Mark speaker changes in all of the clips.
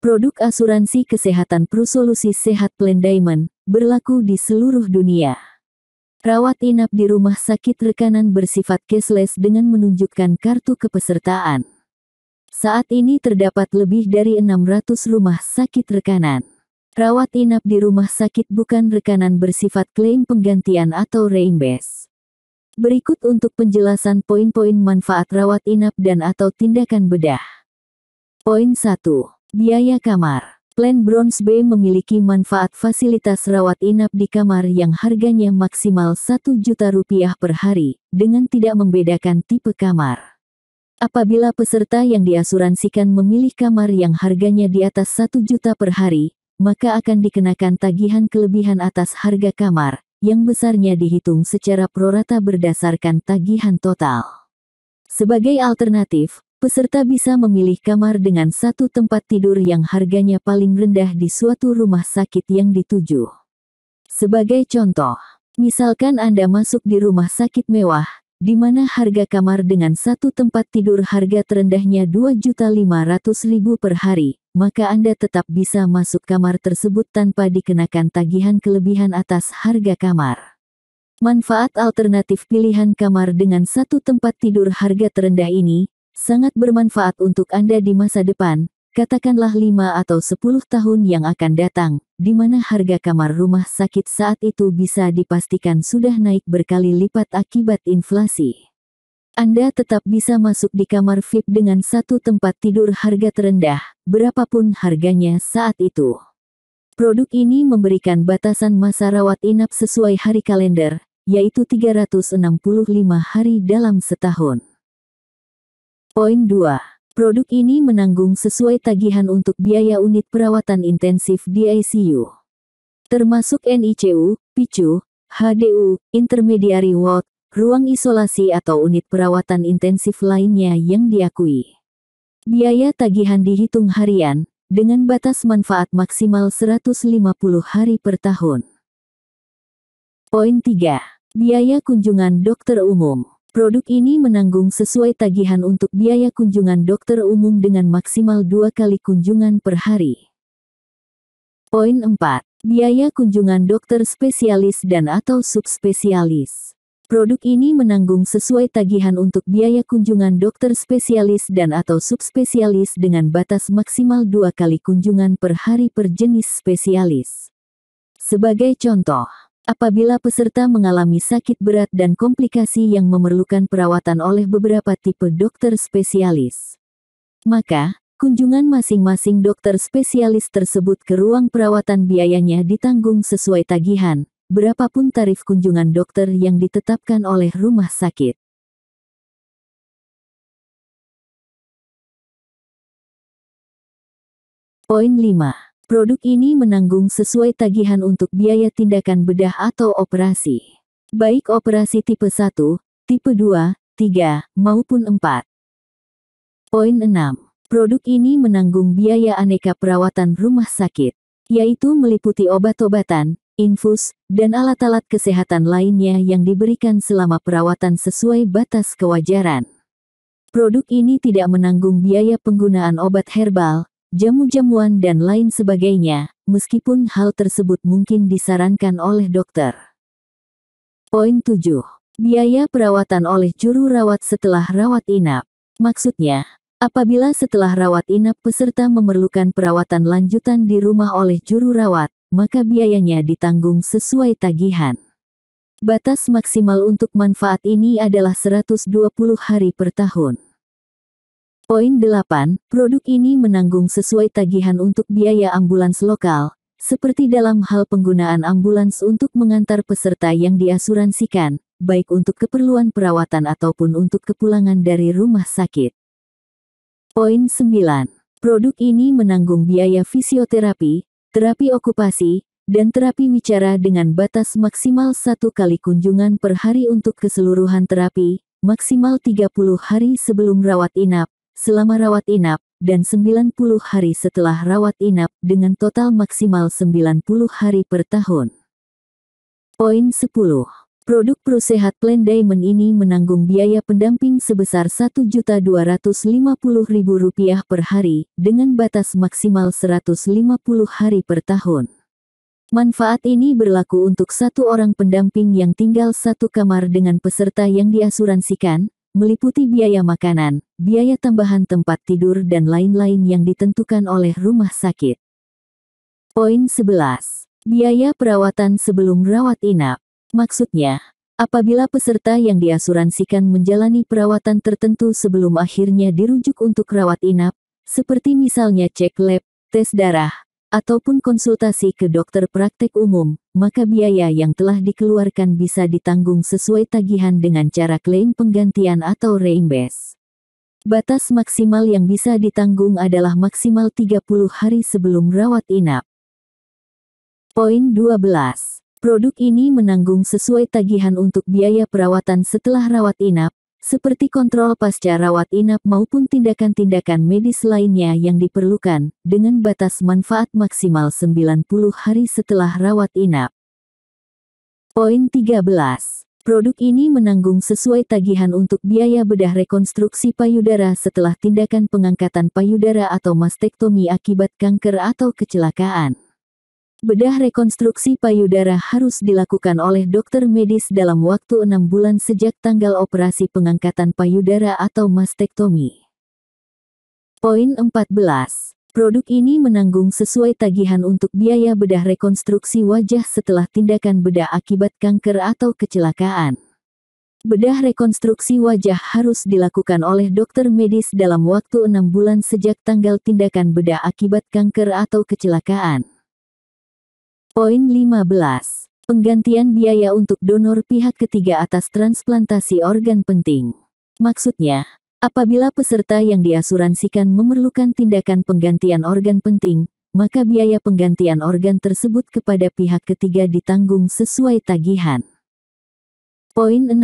Speaker 1: Produk asuransi kesehatan Prusolusi Sehat Plan Diamond berlaku di seluruh dunia. Rawat inap di rumah sakit rekanan bersifat cashless dengan menunjukkan kartu kepesertaan. Saat ini terdapat lebih dari 600 rumah sakit rekanan. Rawat inap di rumah sakit bukan rekanan bersifat klaim penggantian atau reimbes. Berikut untuk penjelasan poin-poin manfaat rawat inap dan atau tindakan bedah. Poin 1. Biaya kamar Plan Bronze B memiliki manfaat fasilitas rawat inap di kamar yang harganya maksimal 1 juta rupiah per hari, dengan tidak membedakan tipe kamar. Apabila peserta yang diasuransikan memilih kamar yang harganya di atas 1 juta per hari, maka akan dikenakan tagihan kelebihan atas harga kamar, yang besarnya dihitung secara prorata berdasarkan tagihan total. Sebagai alternatif, peserta bisa memilih kamar dengan satu tempat tidur yang harganya paling rendah di suatu rumah sakit yang dituju. Sebagai contoh, misalkan Anda masuk di rumah sakit mewah, di mana harga kamar dengan satu tempat tidur harga terendahnya 2.500.000 per hari, maka Anda tetap bisa masuk kamar tersebut tanpa dikenakan tagihan kelebihan atas harga kamar. Manfaat alternatif pilihan kamar dengan satu tempat tidur harga terendah ini sangat bermanfaat untuk Anda di masa depan, katakanlah 5 atau 10 tahun yang akan datang, di mana harga kamar rumah sakit saat itu bisa dipastikan sudah naik berkali lipat akibat inflasi. Anda tetap bisa masuk di kamar VIP dengan satu tempat tidur harga terendah, berapapun harganya saat itu. Produk ini memberikan batasan masa rawat inap sesuai hari kalender, yaitu 365 hari dalam setahun. Poin 2. Produk ini menanggung sesuai tagihan untuk biaya unit perawatan intensif di ICU. Termasuk NICU, PICU, HDU, Intermediary Ward, ruang isolasi atau unit perawatan intensif lainnya yang diakui. Biaya tagihan dihitung harian, dengan batas manfaat maksimal 150 hari per tahun. Poin 3. Biaya kunjungan dokter umum. Produk ini menanggung sesuai tagihan untuk biaya kunjungan dokter umum dengan maksimal dua kali kunjungan per hari. Poin 4. Biaya kunjungan dokter spesialis dan atau subspesialis. Produk ini menanggung sesuai tagihan untuk biaya kunjungan dokter spesialis dan atau subspesialis dengan batas maksimal dua kali kunjungan per hari per jenis spesialis. Sebagai contoh, Apabila peserta mengalami sakit berat dan komplikasi yang memerlukan perawatan oleh beberapa tipe dokter spesialis, maka kunjungan masing-masing dokter spesialis tersebut ke ruang perawatan biayanya ditanggung sesuai tagihan, berapapun tarif kunjungan dokter yang ditetapkan oleh rumah sakit. Poin 5 Produk ini menanggung sesuai tagihan untuk biaya tindakan bedah atau operasi. Baik operasi tipe 1, tipe 2, 3, maupun 4. Poin 6. Produk ini menanggung biaya aneka perawatan rumah sakit, yaitu meliputi obat-obatan, infus, dan alat-alat kesehatan lainnya yang diberikan selama perawatan sesuai batas kewajaran. Produk ini tidak menanggung biaya penggunaan obat herbal, jamu-jamuan dan lain sebagainya, meskipun hal tersebut mungkin disarankan oleh dokter. Poin 7. Biaya perawatan oleh juru rawat setelah rawat inap. Maksudnya, apabila setelah rawat inap peserta memerlukan perawatan lanjutan di rumah oleh juru rawat, maka biayanya ditanggung sesuai tagihan. Batas maksimal untuk manfaat ini adalah 120 hari per tahun. Poin 8, produk ini menanggung sesuai tagihan untuk biaya ambulans lokal, seperti dalam hal penggunaan ambulans untuk mengantar peserta yang diasuransikan, baik untuk keperluan perawatan ataupun untuk kepulangan dari rumah sakit. Poin 9. Produk ini menanggung biaya fisioterapi, terapi okupasi, dan terapi wicara dengan batas maksimal satu kali kunjungan per hari untuk keseluruhan terapi, maksimal 30 hari sebelum rawat inap, selama rawat inap, dan 90 hari setelah rawat inap dengan total maksimal 90 hari per tahun. Poin 10. Produk Prosehat Plan Diamond ini menanggung biaya pendamping sebesar Rp1.250.000 per hari dengan batas maksimal 150 hari per tahun. Manfaat ini berlaku untuk satu orang pendamping yang tinggal satu kamar dengan peserta yang diasuransikan, meliputi biaya makanan, biaya tambahan tempat tidur dan lain-lain yang ditentukan oleh rumah sakit. Poin 11. Biaya perawatan sebelum rawat inap. Maksudnya, apabila peserta yang diasuransikan menjalani perawatan tertentu sebelum akhirnya dirujuk untuk rawat inap, seperti misalnya cek lab, tes darah, ataupun konsultasi ke dokter praktek umum, maka biaya yang telah dikeluarkan bisa ditanggung sesuai tagihan dengan cara klaim penggantian atau reimburse. Batas maksimal yang bisa ditanggung adalah maksimal 30 hari sebelum rawat inap. Poin 12. Produk ini menanggung sesuai tagihan untuk biaya perawatan setelah rawat inap, seperti kontrol pasca rawat inap maupun tindakan-tindakan medis lainnya yang diperlukan, dengan batas manfaat maksimal 90 hari setelah rawat inap. Poin 13. Produk ini menanggung sesuai tagihan untuk biaya bedah rekonstruksi payudara setelah tindakan pengangkatan payudara atau mastektomi akibat kanker atau kecelakaan. Bedah rekonstruksi payudara harus dilakukan oleh dokter medis dalam waktu enam bulan sejak tanggal operasi pengangkatan payudara atau mastektomi. Poin 14. Produk ini menanggung sesuai tagihan untuk biaya bedah rekonstruksi wajah setelah tindakan bedah akibat kanker atau kecelakaan. Bedah rekonstruksi wajah harus dilakukan oleh dokter medis dalam waktu enam bulan sejak tanggal tindakan bedah akibat kanker atau kecelakaan. Poin 15. Penggantian biaya untuk donor pihak ketiga atas transplantasi organ penting. Maksudnya, apabila peserta yang diasuransikan memerlukan tindakan penggantian organ penting, maka biaya penggantian organ tersebut kepada pihak ketiga ditanggung sesuai tagihan. Poin 16.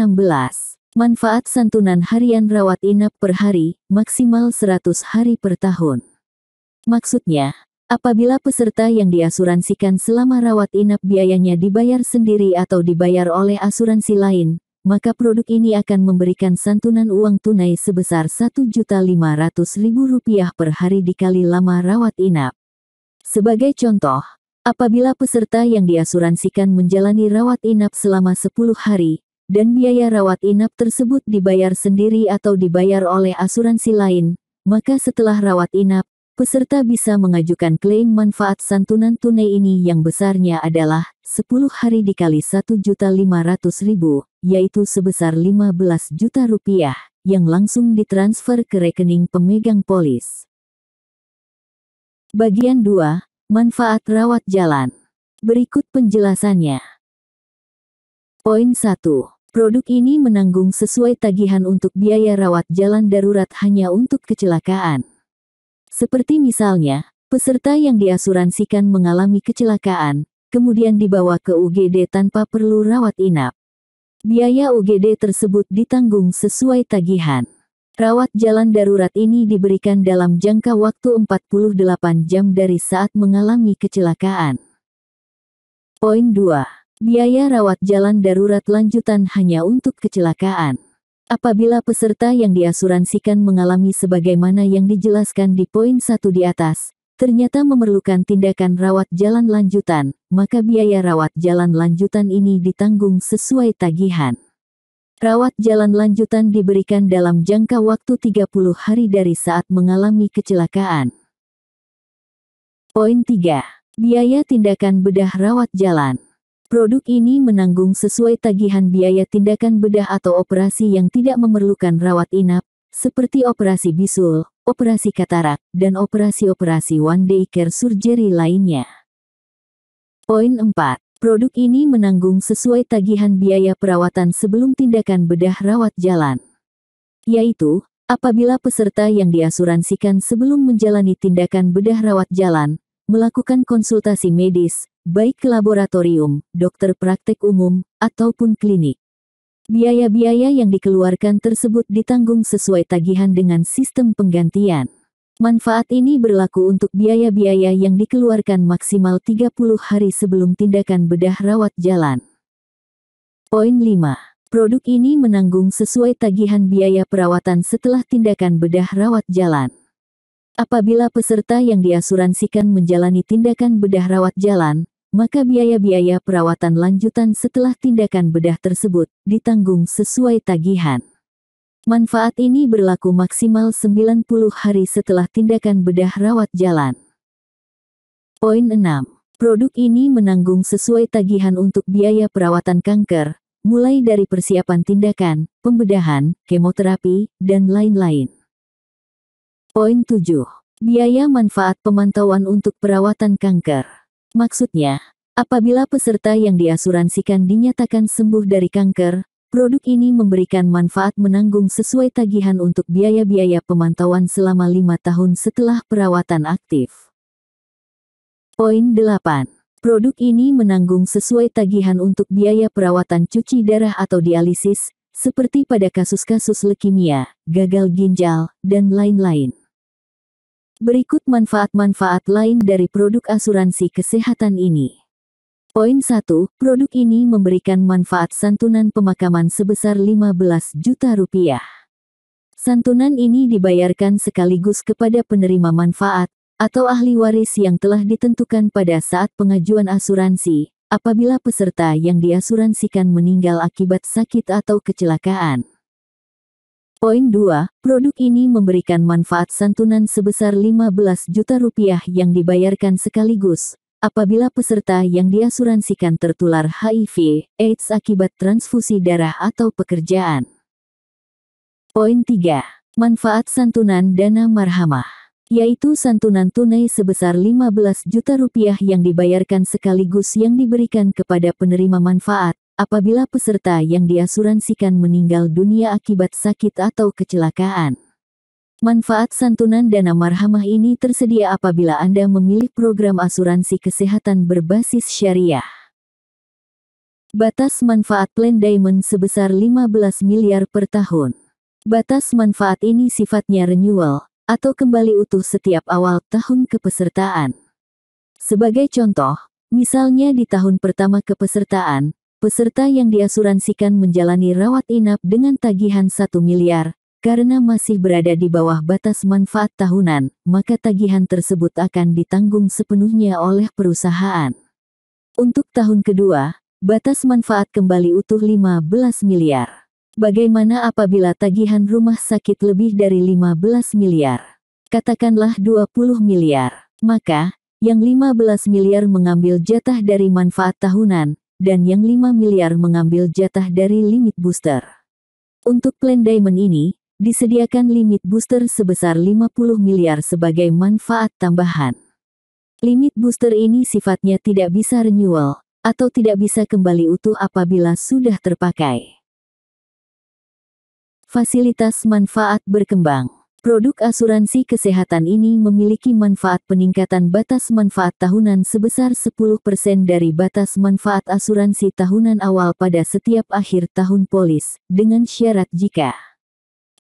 Speaker 1: Manfaat santunan harian rawat inap per hari, maksimal 100 hari per tahun. Maksudnya, Apabila peserta yang diasuransikan selama rawat inap biayanya dibayar sendiri atau dibayar oleh asuransi lain, maka produk ini akan memberikan santunan uang tunai sebesar Rp1.500.000 per hari dikali lama rawat inap. Sebagai contoh, apabila peserta yang diasuransikan menjalani rawat inap selama 10 hari, dan biaya rawat inap tersebut dibayar sendiri atau dibayar oleh asuransi lain, maka setelah rawat inap, peserta bisa mengajukan klaim manfaat santunan tunai ini yang besarnya adalah 10 hari dikali 1.500.000, yaitu sebesar 15 juta rupiah, yang langsung ditransfer ke rekening pemegang polis. Bagian 2, Manfaat Rawat Jalan. Berikut penjelasannya. Poin 1. Produk ini menanggung sesuai tagihan untuk biaya rawat jalan darurat hanya untuk kecelakaan. Seperti misalnya, peserta yang diasuransikan mengalami kecelakaan, kemudian dibawa ke UGD tanpa perlu rawat inap. Biaya UGD tersebut ditanggung sesuai tagihan. Rawat jalan darurat ini diberikan dalam jangka waktu 48 jam dari saat mengalami kecelakaan. Poin 2. Biaya rawat jalan darurat lanjutan hanya untuk kecelakaan. Apabila peserta yang diasuransikan mengalami sebagaimana yang dijelaskan di poin satu di atas, ternyata memerlukan tindakan rawat jalan lanjutan, maka biaya rawat jalan lanjutan ini ditanggung sesuai tagihan. Rawat jalan lanjutan diberikan dalam jangka waktu 30 hari dari saat mengalami kecelakaan. Poin 3. Biaya tindakan bedah rawat jalan. Produk ini menanggung sesuai tagihan biaya tindakan bedah atau operasi yang tidak memerlukan rawat inap, seperti operasi bisul, operasi katarak, dan operasi-operasi one day care surgery lainnya. Poin 4. Produk ini menanggung sesuai tagihan biaya perawatan sebelum tindakan bedah rawat jalan. Yaitu, apabila peserta yang diasuransikan sebelum menjalani tindakan bedah rawat jalan, melakukan konsultasi medis, baik ke laboratorium, dokter praktek umum, ataupun klinik. Biaya-biaya yang dikeluarkan tersebut ditanggung sesuai tagihan dengan sistem penggantian. Manfaat ini berlaku untuk biaya-biaya yang dikeluarkan maksimal 30 hari sebelum tindakan bedah rawat jalan. Poin 5. Produk ini menanggung sesuai tagihan biaya perawatan setelah tindakan bedah rawat jalan. Apabila peserta yang diasuransikan menjalani tindakan bedah rawat jalan, maka biaya-biaya perawatan lanjutan setelah tindakan bedah tersebut ditanggung sesuai tagihan. Manfaat ini berlaku maksimal 90 hari setelah tindakan bedah rawat jalan. Poin 6. Produk ini menanggung sesuai tagihan untuk biaya perawatan kanker, mulai dari persiapan tindakan, pembedahan, kemoterapi, dan lain-lain. Poin 7. Biaya manfaat pemantauan untuk perawatan kanker. Maksudnya, apabila peserta yang diasuransikan dinyatakan sembuh dari kanker, produk ini memberikan manfaat menanggung sesuai tagihan untuk biaya-biaya pemantauan selama lima tahun setelah perawatan aktif. Poin 8. Produk ini menanggung sesuai tagihan untuk biaya perawatan cuci darah atau dialisis, seperti pada kasus-kasus leukemia, gagal ginjal, dan lain-lain. Berikut manfaat-manfaat lain dari produk asuransi kesehatan ini. Poin 1, produk ini memberikan manfaat santunan pemakaman sebesar 15 juta rupiah. Santunan ini dibayarkan sekaligus kepada penerima manfaat, atau ahli waris yang telah ditentukan pada saat pengajuan asuransi, apabila peserta yang diasuransikan meninggal akibat sakit atau kecelakaan. Poin 2, produk ini memberikan manfaat santunan sebesar 15 juta rupiah yang dibayarkan sekaligus. Apabila peserta yang diasuransikan tertular HIV, AIDS akibat transfusi darah atau pekerjaan. Poin 3. Manfaat santunan dana marhamah yaitu santunan tunai sebesar 15 juta rupiah yang dibayarkan sekaligus yang diberikan kepada penerima manfaat, apabila peserta yang diasuransikan meninggal dunia akibat sakit atau kecelakaan. Manfaat santunan dana marhamah ini tersedia apabila Anda memilih program asuransi kesehatan berbasis syariah. Batas manfaat Plan Diamond sebesar 15 miliar per tahun. Batas manfaat ini sifatnya renewal, atau kembali utuh setiap awal tahun kepesertaan. Sebagai contoh, misalnya di tahun pertama kepesertaan, Peserta yang diasuransikan menjalani rawat inap dengan tagihan 1 miliar, karena masih berada di bawah batas manfaat tahunan, maka tagihan tersebut akan ditanggung sepenuhnya oleh perusahaan. Untuk tahun kedua, batas manfaat kembali utuh 15 miliar. Bagaimana apabila tagihan rumah sakit lebih dari 15 miliar? Katakanlah 20 miliar. Maka, yang 15 miliar mengambil jatah dari manfaat tahunan, dan yang 5 miliar mengambil jatah dari limit booster. Untuk plan Diamond ini, disediakan limit booster sebesar 50 miliar sebagai manfaat tambahan. Limit booster ini sifatnya tidak bisa renewal, atau tidak bisa kembali utuh apabila sudah terpakai. Fasilitas manfaat berkembang Produk asuransi kesehatan ini memiliki manfaat peningkatan batas manfaat tahunan sebesar 10% dari batas manfaat asuransi tahunan awal pada setiap akhir tahun polis, dengan syarat jika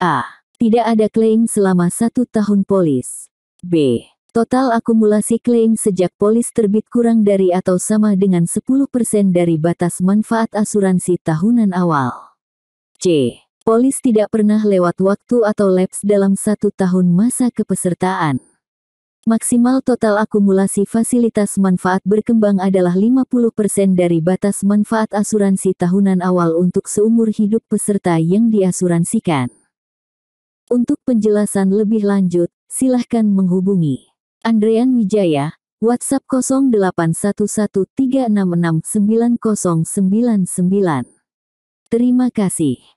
Speaker 1: A. Tidak ada klaim selama satu tahun polis. B. Total akumulasi klaim sejak polis terbit kurang dari atau sama dengan 10% dari batas manfaat asuransi tahunan awal. C Polis tidak pernah lewat waktu atau laps dalam satu tahun masa kepesertaan. Maksimal total akumulasi fasilitas manfaat berkembang adalah 50% dari batas manfaat asuransi tahunan awal untuk seumur hidup peserta yang diasuransikan. Untuk penjelasan lebih lanjut, silahkan menghubungi Andrean Wijaya, WhatsApp 081136690999. Terima kasih.